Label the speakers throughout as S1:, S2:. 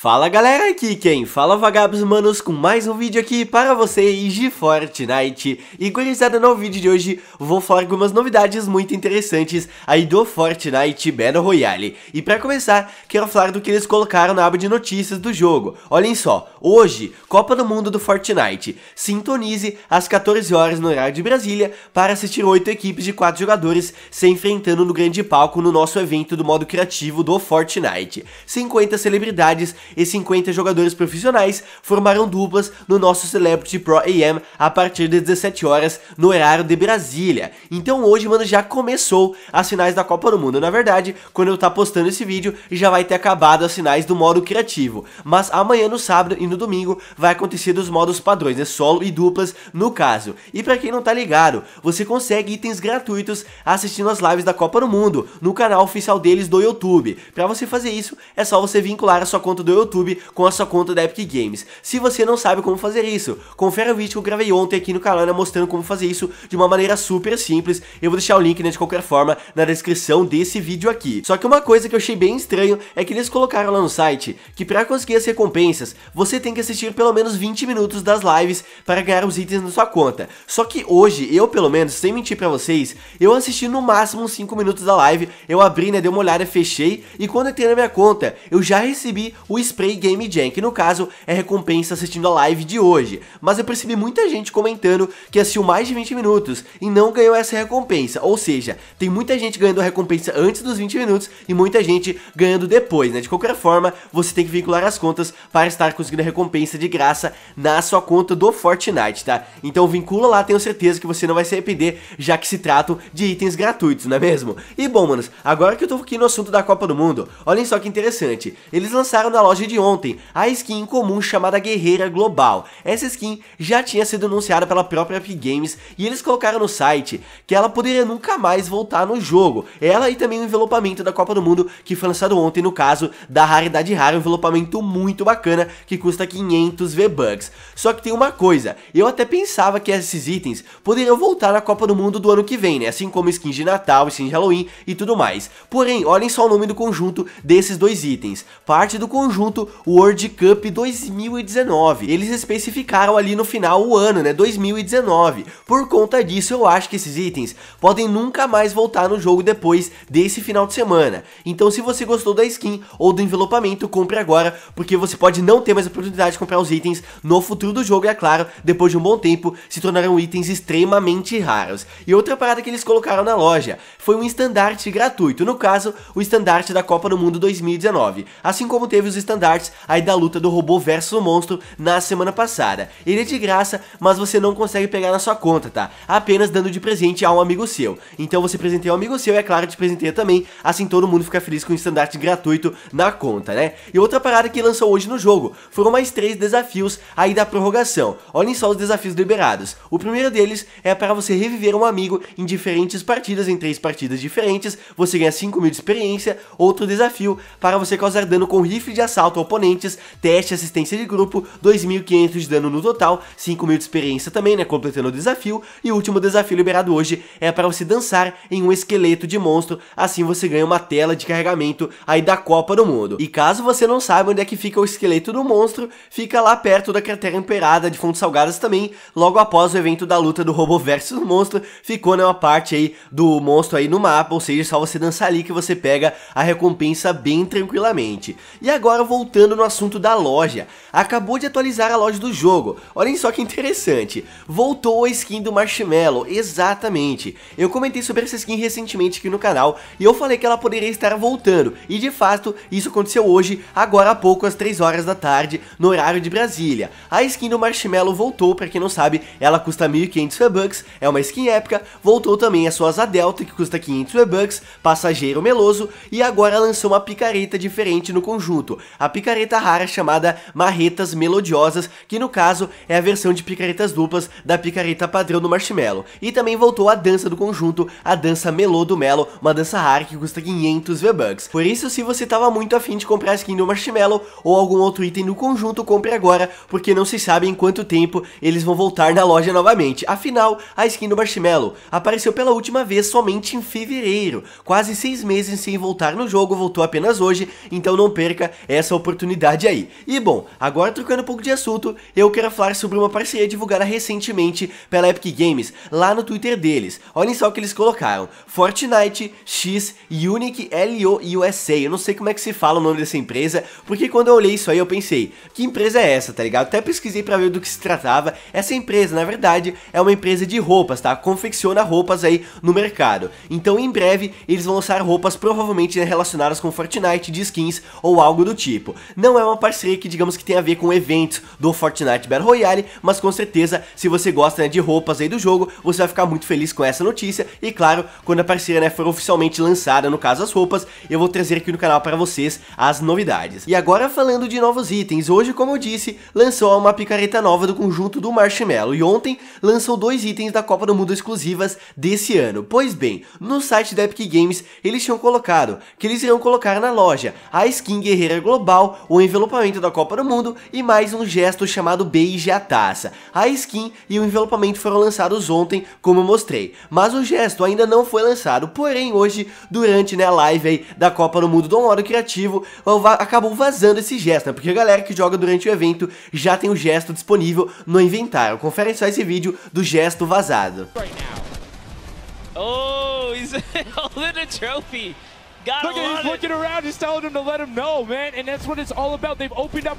S1: Fala galera aqui quem fala é vagabos manos com mais um vídeo aqui para vocês de Fortnite E gurizada no vídeo de hoje vou falar algumas novidades muito interessantes aí do Fortnite Battle Royale E para começar quero falar do que eles colocaram na aba de notícias do jogo Olhem só, hoje Copa do Mundo do Fortnite Sintonize às 14 horas no horário de Brasília para assistir 8 equipes de 4 jogadores se enfrentando no grande palco no nosso evento do modo criativo do Fortnite 50 celebridades e 50 jogadores profissionais formaram duplas no nosso Celebrity Pro AM a partir de 17 horas no horário de Brasília. Então hoje, mano, já começou as finais da Copa do Mundo. Na verdade, quando eu tá postando esse vídeo, já vai ter acabado as finais do modo criativo. Mas amanhã, no sábado e no domingo, vai acontecer dos modos padrões, né? Solo e duplas, no caso. E para quem não tá ligado, você consegue itens gratuitos assistindo as lives da Copa do Mundo no canal oficial deles do YouTube. Para você fazer isso, é só você vincular a sua conta do YouTube com a sua conta da Epic Games. Se você não sabe como fazer isso, confere o vídeo que eu gravei ontem aqui no canal né, mostrando como fazer isso de uma maneira super simples. Eu vou deixar o link né, de qualquer forma na descrição desse vídeo aqui. Só que uma coisa que eu achei bem estranho é que eles colocaram lá no site que para conseguir as recompensas, você tem que assistir pelo menos 20 minutos das lives para ganhar os itens na sua conta. Só que hoje, eu pelo menos, sem mentir para vocês, eu assisti no máximo 5 minutos da live, eu abri, né, dei uma olhada, fechei e quando entrei na minha conta, eu já recebi o Spray Game Jam, que no caso é recompensa assistindo a live de hoje. Mas eu percebi muita gente comentando que assistiu mais de 20 minutos e não ganhou essa recompensa, ou seja, tem muita gente ganhando a recompensa antes dos 20 minutos e muita gente ganhando depois, né? De qualquer forma, você tem que vincular as contas para estar conseguindo a recompensa de graça na sua conta do Fortnite, tá? Então vincula lá, tenho certeza que você não vai se arrepender, já que se trata de itens gratuitos, não é mesmo? E bom, manos, agora que eu tô aqui no assunto da Copa do Mundo, olhem só que interessante, eles lançaram na loja loja de ontem, a skin comum chamada Guerreira Global. Essa skin já tinha sido anunciada pela própria Epic Games e eles colocaram no site que ela poderia nunca mais voltar no jogo. Ela e também o envelopamento da Copa do Mundo que foi lançado ontem, no caso da raridade rara, um envelopamento muito bacana que custa 500 V-Bucks. Só que tem uma coisa, eu até pensava que esses itens poderiam voltar na Copa do Mundo do ano que vem, né? Assim como skins de Natal, skins de Halloween e tudo mais. Porém, olhem só o nome do conjunto desses dois itens. Parte do conjunto o World Cup 2019. Eles especificaram ali no final o ano, né, 2019. Por conta disso, eu acho que esses itens podem nunca mais voltar no jogo depois desse final de semana. Então, se você gostou da skin ou do envelopamento, compre agora, porque você pode não ter mais a oportunidade de comprar os itens no futuro do jogo, é claro, depois de um bom tempo, se tornarão itens extremamente raros. E outra parada que eles colocaram na loja foi um estandarte gratuito, no caso, o estandarte da Copa do Mundo 2019, assim como teve os estandartes estandartes aí da luta do robô versus o monstro na semana passada. Ele é de graça, mas você não consegue pegar na sua conta, tá? Apenas dando de presente a um amigo seu. Então você presenteia um amigo seu, é claro, te presenteia também, assim todo mundo fica feliz com o estandarte gratuito na conta, né? E outra parada que lançou hoje no jogo, foram mais três desafios aí da prorrogação. Olhem só os desafios liberados. O primeiro deles é para você reviver um amigo em diferentes partidas, em três partidas diferentes, você ganha 5 mil de experiência. Outro desafio para você causar dano com rifle de assalto assaltam oponentes, teste assistência de grupo, 2.500 de dano no total, 5.000 de experiência também, né, completando o desafio, e o último desafio liberado hoje é para você dançar em um esqueleto de monstro, assim você ganha uma tela de carregamento aí da Copa do Mundo. E caso você não saiba onde é que fica o esqueleto do monstro, fica lá perto da cratera emperada de Fontes Salgadas também, logo após o evento da luta do robô versus monstro, ficou né, uma parte aí do monstro aí no mapa, ou seja, é só você dançar ali que você pega a recompensa bem tranquilamente. E agora voltando no assunto da loja. Acabou de atualizar a loja do jogo. Olhem só que interessante. Voltou a skin do Marshmallow, exatamente. Eu comentei sobre essa skin recentemente aqui no canal e eu falei que ela poderia estar voltando. E de fato, isso aconteceu hoje, agora há pouco, às 3 horas da tarde, no horário de Brasília. A skin do Marshmallow voltou, pra quem não sabe, ela custa 1.500 V-Bucks, é uma skin épica. Voltou também a sua Asa Delta, que custa 500 V-Bucks, passageiro meloso, e agora lançou uma picareta diferente no conjunto a picareta rara chamada Marretas Melodiosas, que no caso é a versão de picaretas duplas da picareta padrão do Marshmallow. E também voltou a dança do conjunto, a dança Melô do Melo, uma dança rara que custa 500 V-Bucks. Por isso, se você tava muito afim de comprar a skin do Marshmallow ou algum outro item no conjunto, compre agora, porque não se sabe em quanto tempo eles vão voltar na loja novamente. Afinal, a skin do Marshmallow apareceu pela última vez somente em fevereiro, quase seis meses sem voltar no jogo, voltou apenas hoje, então não perca essa essa oportunidade aí. E bom, agora trocando um pouco de assunto, eu quero falar sobre uma parceria divulgada recentemente pela Epic Games lá no Twitter deles. Olhem só o que eles colocaram: Fortnite X Unique LO USA. Eu não sei como é que se fala o nome dessa empresa, porque quando eu olhei isso aí eu pensei, que empresa é essa, tá ligado? Até pesquisei para ver do que se tratava. Essa empresa, na verdade, é uma empresa de roupas, tá? Confecciona roupas aí no mercado. Então, em breve, eles vão lançar roupas provavelmente né, relacionadas com Fortnite, de skins ou algo do tipo tipo. Não é uma parceria que digamos que tem a ver com eventos do Fortnite Battle Royale, mas com certeza se você gosta né, de roupas aí do jogo, você vai ficar muito feliz com essa notícia e claro, quando a parceria né, for oficialmente lançada, no caso as roupas, eu vou trazer aqui no canal para vocês as novidades. E agora falando de novos itens, hoje como eu disse, lançou uma picareta nova do conjunto do Marshmallow e ontem lançou dois itens da Copa do Mundo exclusivas desse ano. Pois bem, no site da Epic Games eles tinham colocado que eles iriam colocar na loja a skin Guerreira Global global, o envelopamento da Copa do Mundo e mais um gesto chamado Beije a Taça. A skin e o envelopamento foram lançados ontem, como eu mostrei, mas o gesto ainda não foi lançado, porém hoje, durante né, a live aí, da Copa do Mundo do Modo Criativo, acabou vazando esse gesto, né, porque a galera que joga durante o evento já tem o gesto disponível no inventário. Confere só esse vídeo do gesto vazado. Right oh, he's holding a trophy.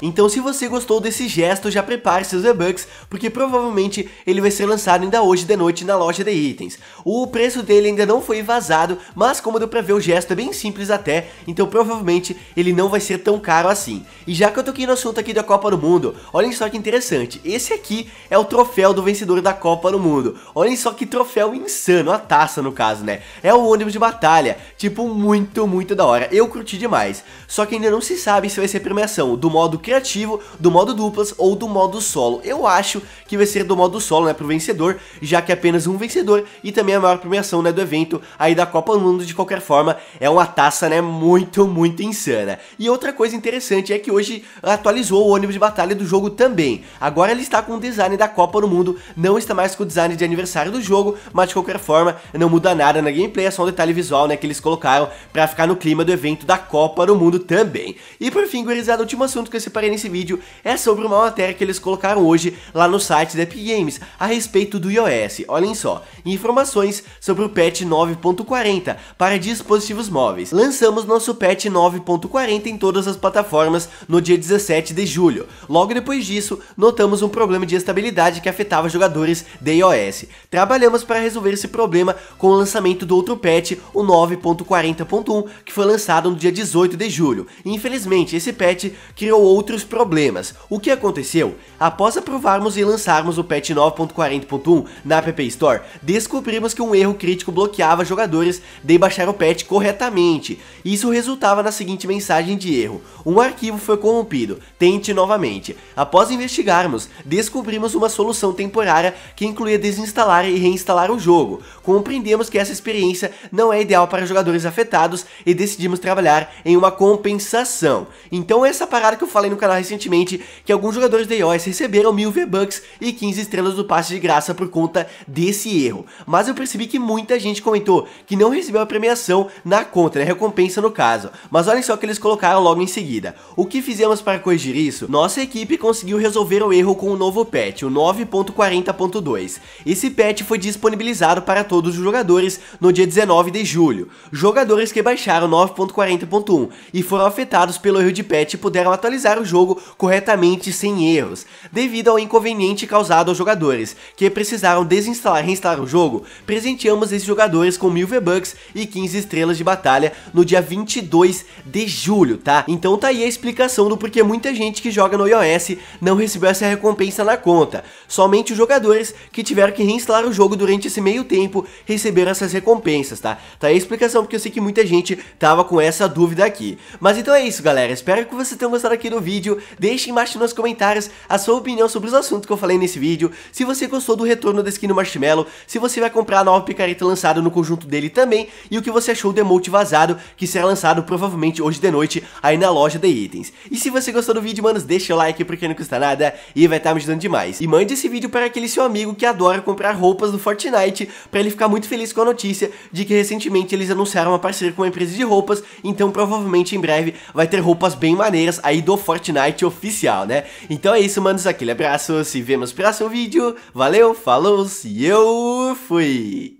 S1: Então se você gostou desse gesto, já prepare seus V-Bucks, porque provavelmente ele vai ser lançado ainda hoje de noite na loja de itens. O preço dele ainda não foi vazado, mas como deu pra ver o gesto é bem simples até, então provavelmente ele não vai ser tão caro assim. E já que eu toquei no assunto aqui da Copa do Mundo, olhem só que interessante, esse aqui é o troféu do vencedor da Copa do Mundo. Olhem só que troféu insano, a taça no caso, né? É o ônibus de batalha, tipo muito muito, muito da hora. Eu curti demais. Só que ainda não se sabe se vai ser premiação do modo criativo, do modo duplas ou do modo solo. Eu acho que vai ser do modo solo, né, pro vencedor, já que é apenas um vencedor e também a maior premiação, né, do evento aí da Copa do Mundo, de qualquer forma, é uma taça, né, muito, muito insana. E outra coisa interessante é que hoje atualizou o ônibus de batalha do jogo também. Agora ele está com o design da Copa do Mundo, não está mais com o design de aniversário do jogo, mas de qualquer forma, não muda nada na gameplay, é só um detalhe visual, né, que eles colocaram pra para ficar no clima do evento da Copa do Mundo também. E por fim, gurizada, o último assunto que eu separei nesse vídeo é sobre uma matéria que eles colocaram hoje lá no site da Epic Games a respeito do iOS. Olhem só, informações sobre o patch 9.40 para dispositivos móveis. Lançamos nosso patch 9.40 em todas as plataformas no dia 17 de julho. Logo depois disso, notamos um problema de estabilidade que afetava jogadores de iOS. Trabalhamos para resolver esse problema com o lançamento do outro patch, o 9.40.1 1.1 que foi lançado no dia 18 de julho. infelizmente, esse patch criou outros problemas. O que aconteceu? Após aprovarmos e lançarmos o patch 9.40.1 na App Store, descobrimos que um erro crítico bloqueava jogadores de baixar o patch corretamente. Isso resultava na seguinte mensagem de erro: um arquivo foi corrompido, tente novamente. Após investigarmos, descobrimos uma solução temporária que incluía desinstalar e reinstalar o jogo. Compreendemos que essa experiência não é ideal para jogadores afetados e decidimos trabalhar em uma compensação. Então essa parada que eu falei no canal recentemente, que alguns jogadores da iOS receberam 1000 V-Bucks e 15 estrelas do passe de graça por conta desse erro. Mas eu percebi que muita gente comentou que não recebeu a premiação na conta, né, recompensa no caso. Mas olhem só o que eles colocaram logo em seguida. O que fizemos para corrigir isso? Nossa equipe conseguiu resolver o erro com o um novo patch, o 9.40.2. Esse patch foi disponibilizado para todos os jogadores no dia 19 de julho. Jogadores que baixaram 9.40.1 e foram afetados pelo erro de patch e puderam atualizar o jogo corretamente sem erros, devido ao inconveniente causado aos jogadores, que precisaram desinstalar e reinstalar o jogo, presenteamos esses jogadores com 1000 V-Bucks e 15 estrelas de batalha no dia 22 de julho, tá? Então tá aí a explicação do porquê muita gente que joga no iOS não recebeu essa recompensa na conta, somente os jogadores que tiveram que reinstalar o jogo durante esse meio tempo receberam essas recompensas, tá? Tá aí a explicação porque eu sei que muita gente gente tava com essa dúvida aqui. Mas então é isso, galera. Espero que vocês tenham gostado aqui do vídeo. Deixem embaixo nos comentários a sua opinião sobre os assuntos que eu falei nesse vídeo. Se você gostou do retorno da skin do Marshmallow, se você vai comprar a nova picareta lançada no conjunto dele também, e o que você achou do emote vazado, que será lançado provavelmente hoje de noite aí na loja de itens. E se você gostou do vídeo, manos, deixa o like porque não custa nada e vai estar tá me ajudando demais. E mande esse vídeo para aquele seu amigo que adora comprar roupas do Fortnite, para ele ficar muito feliz com a notícia de que recentemente eles anunciaram uma parceria com uma empresa de roupas, então provavelmente em breve vai ter roupas bem maneiras aí do Fortnite oficial, né? Então é isso, manos, aquele abraço, se vemos no próximo vídeo, valeu, falou, se eu fui!